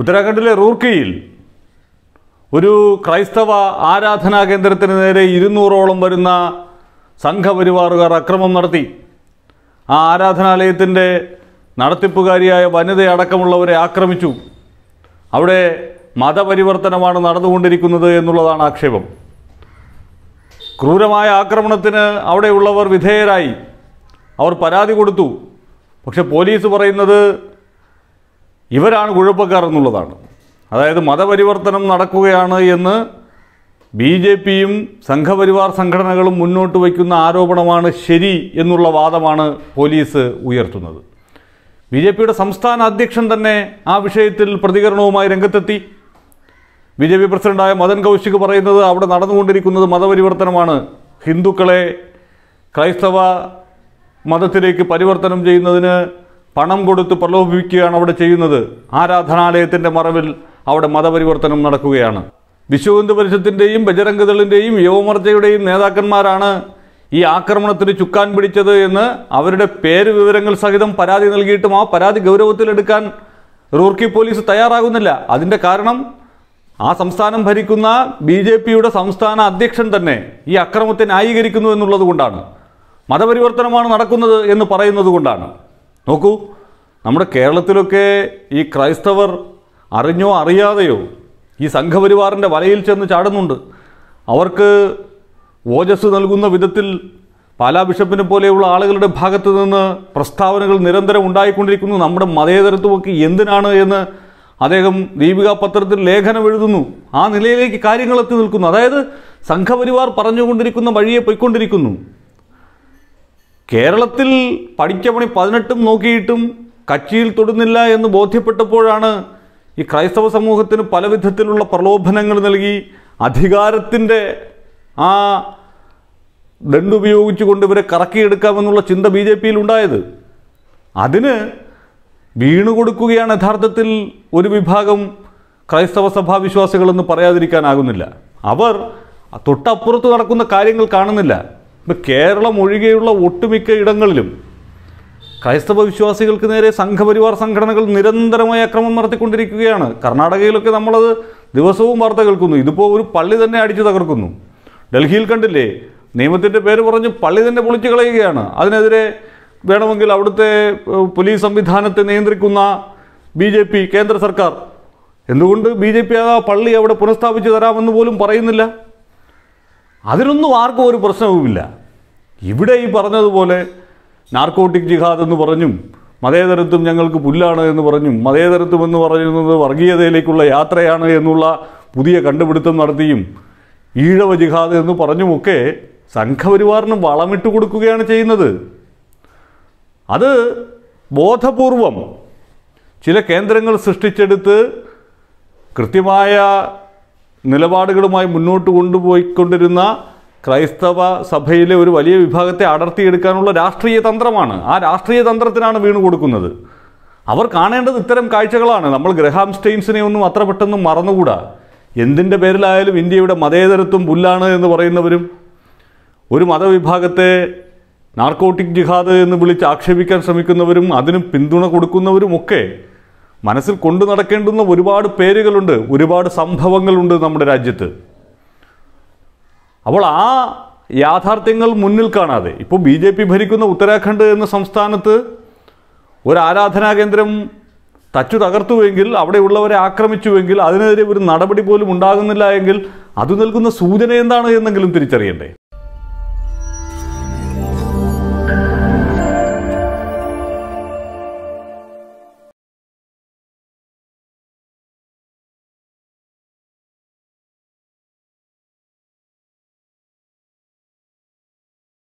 ഉത്തരാഖണ്ഡിലെ റൂർക്കിയിൽ ഒരു ക്രൈസ്തവ ആരാധനാ കേന്ദ്രത്തിന് നേരെ ഇരുന്നൂറോളം വരുന്ന സംഘപരിവാറുകാർ അക്രമം നടത്തി ആ ആരാധനാലയത്തിൻ്റെ നടത്തിപ്പുകാരിയായ വനിതയടക്കമുള്ളവരെ ആക്രമിച്ചു അവിടെ മതപരിവർത്തനമാണ് നടന്നുകൊണ്ടിരിക്കുന്നത് എന്നുള്ളതാണ് ആക്ഷേപം ക്രൂരമായ ആക്രമണത്തിന് അവിടെയുള്ളവർ വിധേയരായി അവർ പരാതി കൊടുത്തു പക്ഷെ പോലീസ് പറയുന്നത് ഇവരാണ് കുഴപ്പക്കാർ എന്നുള്ളതാണ് അതായത് മതപരിവർത്തനം നടക്കുകയാണ് എന്ന് ബി ജെ പിയും സംഘപരിവാർ സംഘടനകളും മുന്നോട്ട് വയ്ക്കുന്ന ആരോപണമാണ് ശരി എന്നുള്ള വാദമാണ് പോലീസ് ഉയർത്തുന്നത് ബി ജെ പിയുടെ സംസ്ഥാന അധ്യക്ഷൻ തന്നെ ആ വിഷയത്തിൽ പ്രതികരണവുമായി രംഗത്തെത്തി ബി ജെ പി പ്രസിഡന്റായ മദൻ കൗശിക് പറയുന്നത് അവിടെ നടന്നുകൊണ്ടിരിക്കുന്നത് മതപരിവർത്തനമാണ് ഹിന്ദുക്കളെ ക്രൈസ്തവ മതത്തിലേക്ക് പരിവർത്തനം ചെയ്യുന്നതിന് പണം കൊടുത്ത് പ്രലോഭിപ്പിക്കുകയാണ് അവിടെ ചെയ്യുന്നത് ആരാധനാലയത്തിൻ്റെ മറവിൽ അവിടെ മതപരിവർത്തനം നടക്കുകയാണ് വിശ്വഹിന്ദു പരിഷത്തിൻ്റെയും ബജരംഗദളിൻ്റെയും യുവമോർച്ചയുടെയും നേതാക്കന്മാരാണ് ഈ ആക്രമണത്തിന് ചുക്കാൻ പിടിച്ചത് എന്ന് അവരുടെ പേര് വിവരങ്ങൾ സഹിതം പരാതി നൽകിയിട്ടും ആ പരാതി ഗൗരവത്തിലെടുക്കാൻ റൂർക്കി പോലീസ് തയ്യാറാകുന്നില്ല അതിൻ്റെ കാരണം ആ സംസ്ഥാനം ഭരിക്കുന്ന ബി ജെ പിയുടെ സംസ്ഥാന അധ്യക്ഷൻ തന്നെ ഈ അക്രമത്തെ ന്യായീകരിക്കുന്നു എന്നുള്ളത് കൊണ്ടാണ് മതപരിവർത്തനമാണ് നടക്കുന്നത് എന്ന് പറയുന്നത് കൊണ്ടാണ് നോക്കൂ നമ്മുടെ കേരളത്തിലൊക്കെ ഈ ക്രൈസ്തവർ അറിഞ്ഞോ അറിയാതെയോ ഈ സംഘപരിവാറിൻ്റെ വലയിൽ ചെന്ന് ചാടുന്നുണ്ട് അവർക്ക് ഓജസ് നൽകുന്ന വിധത്തിൽ പാലാ ബിഷപ്പിനെ പോലെയുള്ള ആളുകളുടെ ഭാഗത്തു നിന്ന് പ്രസ്താവനകൾ നിരന്തരം ഉണ്ടായിക്കൊണ്ടിരിക്കുന്നു നമ്മുടെ മതേതരത്വമൊക്കെ എന്തിനാണ് എന്ന് അദ്ദേഹം ദീപിക പത്രത്തിൽ ലേഖനം എഴുതുന്നു ആ നിലയിലേക്ക് കാര്യങ്ങൾ എത്തി നിൽക്കുന്നു അതായത് സംഘപരിവാർ പറഞ്ഞുകൊണ്ടിരിക്കുന്ന വഴിയെ പോയിക്കൊണ്ടിരിക്കുന്നു കേരളത്തിൽ പഠിക്കപ്പണി പതിനെട്ടും നോക്കിയിട്ടും കച്ചിയിൽ തൊടുന്നില്ല എന്ന് ബോധ്യപ്പെട്ടപ്പോഴാണ് ഈ ക്രൈസ്തവ സമൂഹത്തിന് പല വിധത്തിലുള്ള പ്രലോഭനങ്ങൾ നൽകി അധികാരത്തിൻ്റെ ആ ദണ്ടുപയോഗിച്ചുകൊണ്ട് ഇവരെ കറക്കിയെടുക്കാമെന്നുള്ള ചിന്ത ബി ജെ പിയിൽ ഉണ്ടായത് അതിന് വീണുകൊടുക്കുകയാണ് യഥാർത്ഥത്തിൽ ഒരു വിഭാഗം ക്രൈസ്തവ സഭാ വിശ്വാസികളെന്ന് പറയാതിരിക്കാനാകുന്നില്ല അവർ തൊട്ടപ്പുറത്ത് നടക്കുന്ന കാര്യങ്ങൾ കാണുന്നില്ല ഇപ്പം കേരളം ഒഴികെയുള്ള ഒട്ടുമിക്ക ഇടങ്ങളിലും ക്രൈസ്തവ വിശ്വാസികൾക്ക് നേരെ സംഘപരിവാർ സംഘടനകൾ നിരന്തരമായി അക്രമം നടത്തിക്കൊണ്ടിരിക്കുകയാണ് കർണാടകയിലൊക്കെ നമ്മളത് ദിവസവും വാർത്ത കേൾക്കുന്നു ഇതിപ്പോൾ ഒരു പള്ളി തന്നെ അടിച്ചു തകർക്കുന്നു ഡൽഹിയിൽ കണ്ടില്ലേ നിയമത്തിൻ്റെ പേര് പറഞ്ഞ് പള്ളി തന്നെ പൊളിച്ചു കളയുകയാണ് അതിനെതിരെ വേണമെങ്കിൽ അവിടുത്തെ പോലീസ് സംവിധാനത്തെ നിയന്ത്രിക്കുന്ന ബി ജെ പി കേന്ദ്ര സർക്കാർ എന്തുകൊണ്ട് ബി ജെ പി ആ പള്ളി അവിടെ പുനഃസ്ഥാപിച്ചു തരാമെന്ന് പോലും പറയുന്നില്ല അതിനൊന്നും ആർക്കും ഒരു പ്രശ്നവുമില്ല ഇവിടെ ഈ പറഞ്ഞതുപോലെ നാർക്കോട്ടിക് ജിഹാദ് എന്ന് പറഞ്ഞും മതേതരത്വം ഞങ്ങൾക്ക് പുല്ലാണ് എന്ന് പറഞ്ഞും മതേതരത്വം എന്ന് പറയുന്നത് വർഗീയതയിലേക്കുള്ള യാത്രയാണ് എന്നുള്ള പുതിയ കണ്ടുപിടുത്തം നടത്തിയും ഈഴവ ജിഹാദ് എന്ന് പറഞ്ഞുമൊക്കെ സംഘപരിവാറിന് വളമിട്ട് കൊടുക്കുകയാണ് ചെയ്യുന്നത് അത് ബോധപൂർവം ചില കേന്ദ്രങ്ങൾ സൃഷ്ടിച്ചെടുത്ത് കൃത്യമായ നിലപാടുകളുമായി മുന്നോട്ട് കൊണ്ടുപോയിക്കൊണ്ടിരുന്ന ക്രൈസ്തവ സഭയിലെ ഒരു വലിയ വിഭാഗത്തെ അടർത്തിയെടുക്കാനുള്ള രാഷ്ട്രീയ തന്ത്രമാണ് ആ രാഷ്ട്രീയ തന്ത്രത്തിനാണ് വീണു കൊടുക്കുന്നത് അവർ കാണേണ്ടത് ഇത്തരം കാഴ്ചകളാണ് നമ്മൾ ഗ്രഹാം സ്റ്റെയിൻസിനെ ഒന്നും അത്ര പെട്ടെന്ന് മറന്നുകൂടാ എന്തിൻ്റെ പേരിലായാലും ഇന്ത്യയുടെ മതേതരത്വം പുല്ലാണ് എന്ന് പറയുന്നവരും ഒരു മതവിഭാഗത്തെ നാർക്കോട്ടിക് ജിഹാദ് എന്ന് വിളിച്ച് ആക്ഷേപിക്കാൻ ശ്രമിക്കുന്നവരും അതിന് പിന്തുണ കൊടുക്കുന്നവരുമൊക്കെ മനസ്സിൽ കൊണ്ടു നടക്കേണ്ടുന്ന ഒരുപാട് പേരുകളുണ്ട് ഒരുപാട് സംഭവങ്ങളുണ്ട് നമ്മുടെ രാജ്യത്ത് അപ്പോൾ ആ യാഥാർത്ഥ്യങ്ങൾ മുന്നിൽ കാണാതെ ഇപ്പോൾ ബി ജെ പി ഭരിക്കുന്ന ഉത്തരാഖണ്ഡ് എന്ന സംസ്ഥാനത്ത് ഒരു ആരാധനാ കേന്ദ്രം തച്ചു തകർത്തുവെങ്കിൽ അവിടെയുള്ളവരെ ആക്രമിച്ചുവെങ്കിൽ അതിനെതിരെ ഒരു നടപടി പോലും ഉണ്ടാകുന്നില്ല എങ്കിൽ അത് നൽകുന്ന സൂചന എന്താണ് എന്നെങ്കിലും തിരിച്ചറിയണ്ടേ